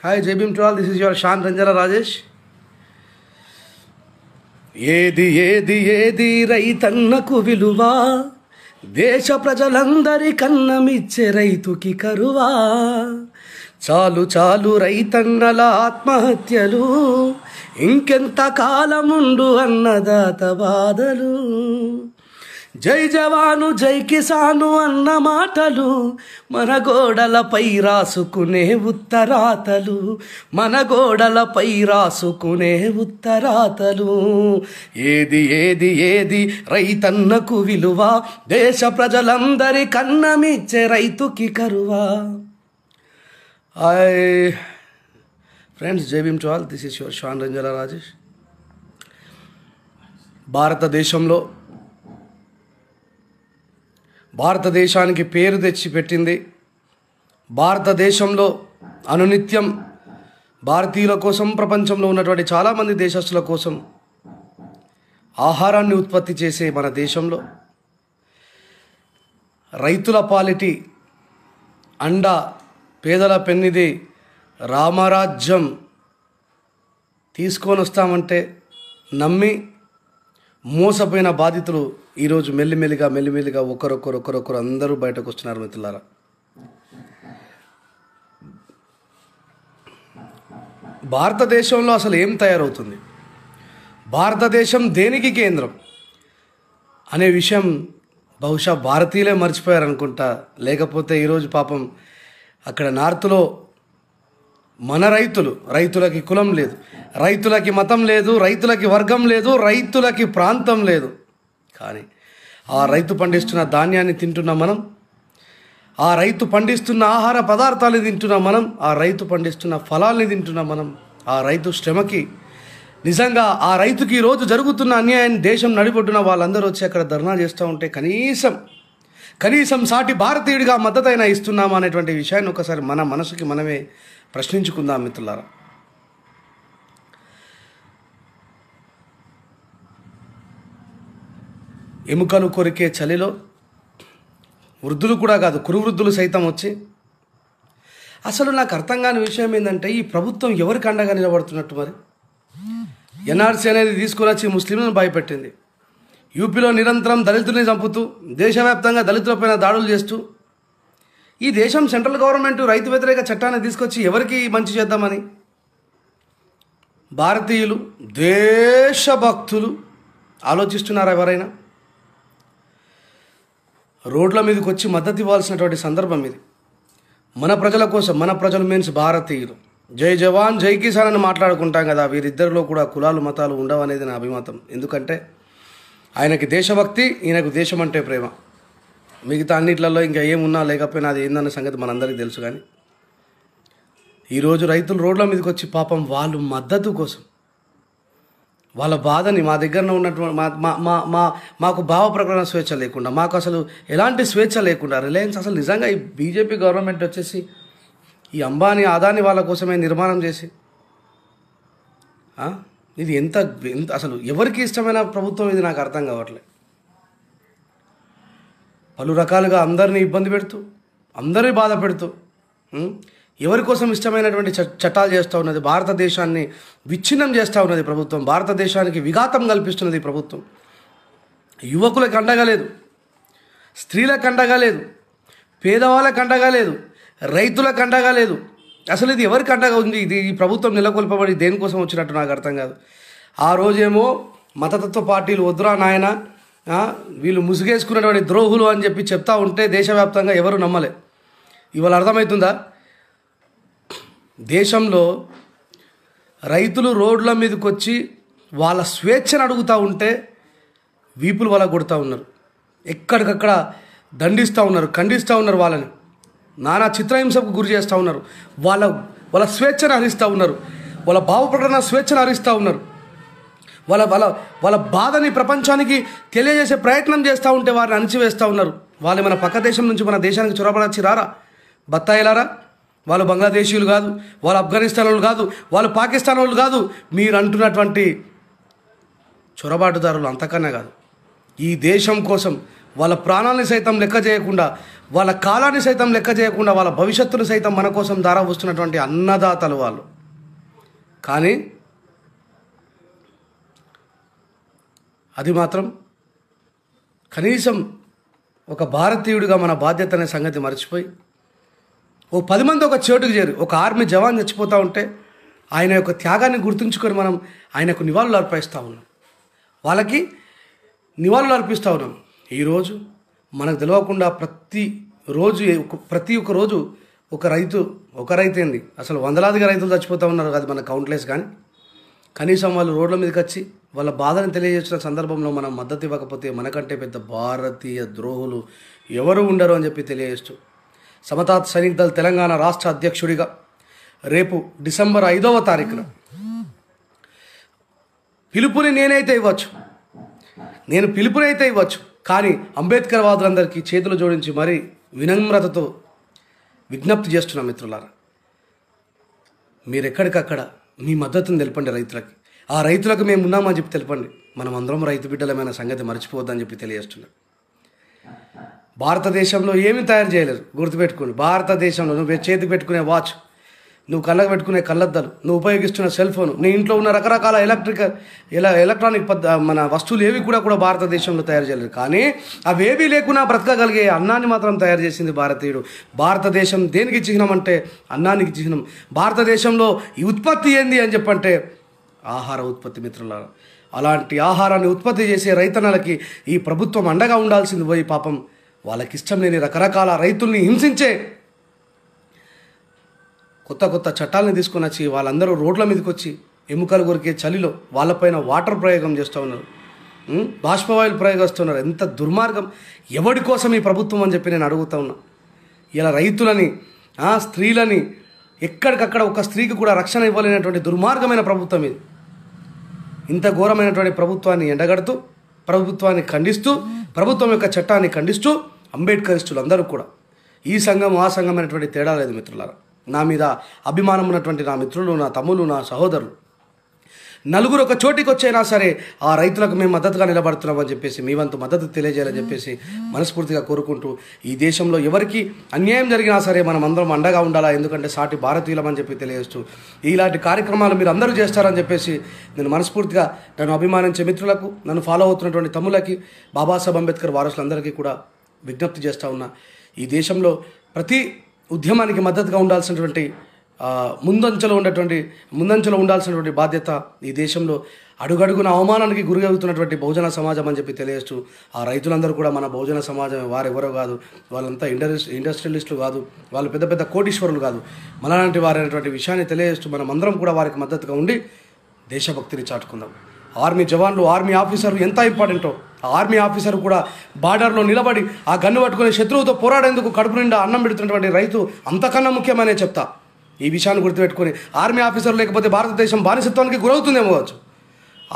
hi Jai Bhim twelve this is your Shanth రంజన Rajesh ఏది ఏది ఏది రైతన్నకు విలువ దేశ ప్రజలందరి కన్నమిచ్చే రైతుకి కరువా చాలు చాలు రైతన్నల ఆత్మహత్యలు ఇంకెంత కాలముండు అన్నదాత బాధలు జై జవాను జై కిసాను అన్న మాటలు మన గోడలపై రాసుకునే ఉత్తరాతలు మన గోడలపై రాసుకునే ఉత్తరాతలు ఏది ఏది ఏది రైతన్నకు విలువ దేశ ప్రజలందరి కన్నమిచ్చే రైతుకి కరువా hi friends Jai Bhim this is your Shan Ranjala Rajesh భారతదేశంలో భారతదేశానికి పేరు తెచ్చిపెట్టింది భారతదేశంలో అనునిత్యం భారతీయుల కోసం ప్రపంచంలో ఉన్నటువంటి చాలామంది దేశస్తుల కోసం ఆహారాన్ని ఉత్పత్తి చేసే మన దేశంలో రైతుల పాలిటి అండ పేదల పెన్నిది రామరాజ్యం తీసుకొని వస్తామంటే నమ్మి మోసపోయిన బాధితులు ఈరోజు మెల్లిమెల్లిగా మెల్లిమెల్లిగా ఒకరొకరు ఒకరొకరు అందరూ బయటకు వస్తున్నారు మిత్రులారా భారతదేశంలో అసలు ఏం తయారవుతుంది భారతదేశం దేనికి కేంద్రం అనే విషయం బహుశా భారతీయులే మర్చిపోయారనుకుంటా లేకపోతే ఈరోజు పాపం అక్కడ నార్త్లో మన రైతులు రైతులకి కులం లేదు రైతులకి మతం లేదు రైతులకి వర్గం లేదు రైతులకి ప్రాంతం లేదు కానీ ఆ రైతు పండిస్తున్న ధాన్యాన్ని తింటున్న మనం ఆ రైతు పండిస్తున్న ఆహార పదార్థాలు తింటున్న మనం ఆ రైతు పండిస్తున్న ఫలాల్ని తింటున్న మనం ఆ రైతు శ్రమకి నిజంగా ఆ రైతుకి ఈరోజు జరుగుతున్న అన్యాయాన్ని దేశం నడిపొడ్డున వాళ్ళందరూ వచ్చి అక్కడ ధర్నా చేస్తూ ఉంటే కనీసం కనీసం సాటి భారతీయుడిగా మద్దతైనా ఇస్తున్నామా అనేటువంటి విషయాన్ని ఒకసారి మన మనసుకి మనమే ప్రశ్నించుకుందాం మిత్రులారా ఎముకలు కొరికే చలిలో వృద్ధులు కూడా కాదు కురువృద్ధులు సైతం వచ్చి అసలు నాకు అర్థం కాని విషయం ఏంటంటే ఈ ప్రభుత్వం ఎవరికి అండగా నిలబడుతున్నట్టు మరి ఎన్ఆర్సీ అనేది వచ్చి ముస్లింలను భయపెట్టింది యూపీలో నిరంతరం దళితుల్ని చంపుతూ దేశవ్యాప్తంగా దళితులపైన దాడులు చేస్తూ ఈ దేశం సెంట్రల్ గవర్నమెంట్ రైతు వ్యతిరేక చట్టాన్ని తీసుకొచ్చి ఎవరికి మంచి చేద్దామని భారతీయులు దేశభక్తులు ఆలోచిస్తున్నారా ఎవరైనా రోడ్ల మీదకి వచ్చి మద్దతు ఇవ్వాల్సినటువంటి సందర్భం ఇది మన ప్రజల కోసం మన ప్రజలు మీన్స్ భారతీయులు జై జవాన్ జై కిసాన్ అని మాట్లాడుకుంటాం కదా వీరిద్దరిలో కూడా కులాలు మతాలు ఉండవనేది నా అభిమతం ఎందుకంటే ఆయనకి దేశభక్తి ఈయనకు దేశం అంటే ప్రేమ మిగతా అన్నిట్లలో ఇంకా ఏమున్నా లేకపోయినా అది ఏందన్న సంగతి మనందరికీ తెలుసు కానీ ఈరోజు రైతులు రోడ్ల మీదకి వచ్చి పాపం వాళ్ళు మద్దతు కోసం వాళ్ళ బాధని మా దగ్గర ఉన్నటువంటి మా మా మా మాకు భావ ప్రకటన స్వేచ్ఛ లేకుండా మాకు అసలు ఎలాంటి స్వేచ్ఛ లేకుండా రిలయన్స్ అసలు నిజంగా ఈ బీజేపీ గవర్నమెంట్ వచ్చేసి ఈ అంబానీ ఆదాని వాళ్ళ కోసమే నిర్మాణం చేసి ఇది ఎంత ఎంత అసలు ఎవరికి ఇష్టమైన ప్రభుత్వం ఇది నాకు అర్థం కావట్లేదు పలు రకాలుగా అందరినీ ఇబ్బంది పెడుతూ అందరినీ బాధ పెడుతూ ఎవరి కోసం ఇష్టమైనటువంటి చట్టాలు చేస్తూ ఉన్నది భారతదేశాన్ని విచ్ఛిన్నం చేస్తూ ఉన్నది ప్రభుత్వం భారతదేశానికి విఘాతం కల్పిస్తున్నది ప్రభుత్వం యువకులకు లేదు స్త్రీలకు అండగలేదు పేదవాళ్ళకు రైతుల రైతులకు లేదు అసలు ఇది ఎవరికి అండగా ఉంది ఇది ఈ ప్రభుత్వం నెలకొల్పబడి దేనికోసం వచ్చినట్టు నాకు అర్థం కాదు ఆ రోజేమో మతతత్వ పార్టీలు వద్దురా నాయన వీళ్ళు ముసుగేసుకున్నటువంటి ద్రోహులు అని చెప్పి చెప్తా ఉంటే దేశవ్యాప్తంగా ఎవరు నమ్మలే ఇవాళ అర్థమవుతుందా దేశంలో రైతులు రోడ్ల మీదకి వచ్చి వాళ్ళ స్వేచ్ఛను అడుగుతూ ఉంటే వీపులు వాళ్ళ కొడుతూ ఉన్నారు ఎక్కడికక్కడ దండిస్తూ ఉన్నారు ఖండిస్తూ ఉన్నారు వాళ్ళని నానా చిత్రహింసకు గురి చేస్తూ ఉన్నారు వాళ్ళ వాళ్ళ స్వేచ్ఛను హరిస్తూ ఉన్నారు వాళ్ళ భావ ప్రకటన స్వేచ్ఛను హరిస్తూ ఉన్నారు వాళ్ళ వాళ్ళ వాళ్ళ బాధని ప్రపంచానికి తెలియజేసే ప్రయత్నం చేస్తూ ఉంటే వారిని అణిచివేస్తూ ఉన్నారు వాళ్ళు మన పక్క దేశం నుంచి మన దేశానికి చొరబడచ్చి రారా బత్తాయిలారా వాళ్ళు బంగ్లాదేశీయులు కాదు వాళ్ళు ఆఫ్ఘనిస్తాన్ వాళ్ళు కాదు వాళ్ళు పాకిస్తాన్ వాళ్ళు కాదు మీరు అంటున్నటువంటి చొరబాటుదారులు అంతకన్నా కాదు ఈ దేశం కోసం వాళ్ళ ప్రాణాన్ని సైతం లెక్క చేయకుండా వాళ్ళ కాలాన్ని సైతం లెక్క చేయకుండా వాళ్ళ భవిష్యత్తును సైతం మన కోసం వస్తున్నటువంటి అన్నదాతలు వాళ్ళు కానీ అది మాత్రం కనీసం ఒక భారతీయుడిగా మన బాధ్యత అనే సంగతి మర్చిపోయి ఓ పది మంది ఒక చోటుకు చేరు ఒక ఆర్మీ జవాన్ చచ్చిపోతూ ఉంటే ఆయన యొక్క త్యాగాన్ని గుర్తుంచుకొని మనం ఆయనకు నివాళులు అర్పిస్తూ ఉన్నాం వాళ్ళకి నివాళులు అర్పిస్తూ ఉన్నాం ఈరోజు మనకు తెలియకుండా ప్రతి రోజు ప్రతి ఒక్క రోజు ఒక రైతు ఒక రైతేంది అసలు వందలాదిగా రైతులు చచ్చిపోతూ ఉన్నారు అది మన కౌంట్లెస్ కానీ కనీసం వాళ్ళు రోడ్ల మీదకి వచ్చి వాళ్ళ బాధను తెలియజేసిన సందర్భంలో మనం మద్దతు ఇవ్వకపోతే మనకంటే పెద్ద భారతీయ ద్రోహులు ఎవరు ఉండరు అని చెప్పి తెలియజేస్తూ సమతాత్ సైనిక దళ తెలంగాణ రాష్ట్ర అధ్యక్షుడిగా రేపు డిసెంబర్ ఐదవ తారీఖున పిలుపుని నేనైతే ఇవ్వచ్చు నేను పిలుపునైతే ఇవ్వచ్చు కానీ అంబేద్కర్ వాదులందరికీ చేతులు జోడించి మరీ వినమ్రతతో విజ్ఞప్తి చేస్తున్నా మిత్రులారా మీరెక్కడికక్కడ మీ మద్దతును తెలపండి రైతులకి ఆ రైతులకు మేము ఉన్నామని చెప్పి తెలపండి మనం అందరం రైతు బిడ్డలమైన సంగతి మర్చిపోవద్దని చెప్పి తెలియజేస్తున్నాం భారతదేశంలో ఏమీ తయారు చేయలేరు గుర్తుపెట్టుకోండి భారతదేశంలో నువ్వు చేతికి పెట్టుకునే వాచ్ నువ్వు కళ్ళకు పెట్టుకునే కళ్ళద్దలు నువ్వు ఉపయోగిస్తున్న సెల్ ఫోన్ నీ ఇంట్లో ఉన్న రకరకాల ఎలక్ట్రికల్ ఎలా ఎలక్ట్రానిక్ పద్ మన వస్తువులు ఏవి కూడా కూడా భారతదేశంలో తయారు చేయలేదు కానీ అవేవి లేకుండా బ్రతకగలిగే అన్నాన్ని మాత్రం తయారు చేసింది భారతీయుడు భారతదేశం దేనికి చిహ్నం అంటే అన్నానికి చిహ్నం భారతదేశంలో ఈ ఉత్పత్తి ఏంది అని చెప్పంటే ఆహార ఉత్పత్తి మిత్రుల అలాంటి ఆహారాన్ని ఉత్పత్తి చేసే రైతన్నలకి ఈ ప్రభుత్వం అండగా ఉండాల్సింది పోయి పాపం వాళ్ళకి ఇష్టం లేని రకరకాల రైతుల్ని హింసించే కొత్త కొత్త చట్టాలని తీసుకొని వచ్చి వాళ్ళందరూ రోడ్ల మీదకి వచ్చి ఎముకలు కొరికే చలిలో వాళ్ళపైన వాటర్ ప్రయోగం చేస్తూ ఉన్నారు బాష్పవాయులు ప్రయోగిస్తున్నారు ఎంత దుర్మార్గం ఎవడి కోసం ఈ ప్రభుత్వం అని చెప్పి నేను అడుగుతా ఉన్నా ఇలా రైతులని స్త్రీలని ఎక్కడికక్కడ ఒక స్త్రీకి కూడా రక్షణ ఇవ్వలేనటువంటి దుర్మార్గమైన ప్రభుత్వం ఇది ఇంత ఘోరమైనటువంటి ప్రభుత్వాన్ని ఎండగడుతూ ప్రభుత్వాన్ని ఖండిస్తూ ప్రభుత్వం యొక్క చట్టాన్ని ఖండిస్తూ అంబేద్కరిస్టులు అందరూ కూడా ఈ సంఘం ఆ సంఘం అనేటువంటి తేడా లేదు మిత్రులారా నా మీద అభిమానం ఉన్నటువంటి నా మిత్రులు నా తమ్ములు నా సహోదరులు నలుగురు ఒక చోటికి వచ్చైనా సరే ఆ రైతులకు మేము మద్దతుగా నిలబడుతున్నామని చెప్పేసి మీ వంతు మద్దతు తెలియజేయాలని చెప్పేసి మనస్ఫూర్తిగా కోరుకుంటూ ఈ దేశంలో ఎవరికి అన్యాయం జరిగినా సరే మనం అందరం అండగా ఉండాలా ఎందుకంటే సాటి భారతీయులమని చెప్పి తెలియజేస్తూ ఇలాంటి కార్యక్రమాలు మీరు అందరూ చేస్తారని చెప్పేసి నేను మనస్ఫూర్తిగా నన్ను అభిమానించే మిత్రులకు నన్ను ఫాలో అవుతున్నటువంటి తమ్ములకి బాబాసాహెబ్ అంబేద్కర్ వారసులందరికీ కూడా విజ్ఞప్తి చేస్తూ ఉన్నా ఈ దేశంలో ప్రతి ఉద్యమానికి మద్దతుగా ఉండాల్సినటువంటి ముందంచెలో ఉన్నటువంటి ముందంచెలో ఉండాల్సినటువంటి బాధ్యత ఈ దేశంలో అడుగడుగున అవమానానికి అవుతున్నటువంటి బహుజన సమాజం అని చెప్పి తెలియజేస్తూ ఆ రైతులందరూ కూడా మన బహుజన సమాజం వారెవరో కాదు వాళ్ళంతా ఇండస్ ఇండస్ట్రియలిస్టులు కాదు వాళ్ళు పెద్ద పెద్ద కోటీశ్వరులు కాదు మనలాంటి వారైనటువంటి విషయాన్ని తెలియజేస్తూ మనం అందరం కూడా వారికి మద్దతుగా ఉండి దేశభక్తిని చాటుకుందాం ఆర్మీ జవాన్లు ఆర్మీ ఆఫీసర్లు ఎంత ఇంపార్టెంటో ఆర్మీ ఆఫీసర్ కూడా బార్డర్లో నిలబడి ఆ గన్ను పట్టుకుని శత్రువుతో పోరాడేందుకు కడుపు నిండా అన్నం పెడుతున్నటువంటి రైతు అంతకన్నా ముఖ్యమనే చెప్తా ఈ విషయాన్ని గుర్తుపెట్టుకొని ఆర్మీ ఆఫీసర్ లేకపోతే భారతదేశం బానిసత్వానికి గురవుతుందేమో కావచ్చు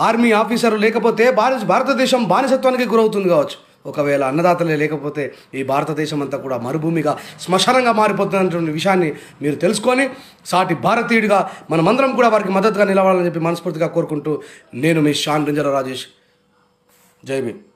ఆర్మీ ఆఫీసర్ లేకపోతే బాని భారతదేశం బానిసత్వానికి గురవుతుంది కావచ్చు ఒకవేళ అన్నదాతలే లేకపోతే ఈ భారతదేశం అంతా కూడా మరుభూమిగా శ్మశానంగా మారిపోతున్నటువంటి విషయాన్ని మీరు తెలుసుకొని సాటి భారతీయుడిగా మనమందరం కూడా వారికి మద్దతుగా నిలవాలని చెప్పి మనస్ఫూర్తిగా కోరుకుంటూ నేను మీ షాన్ రింజల రాజేష్ जय भीम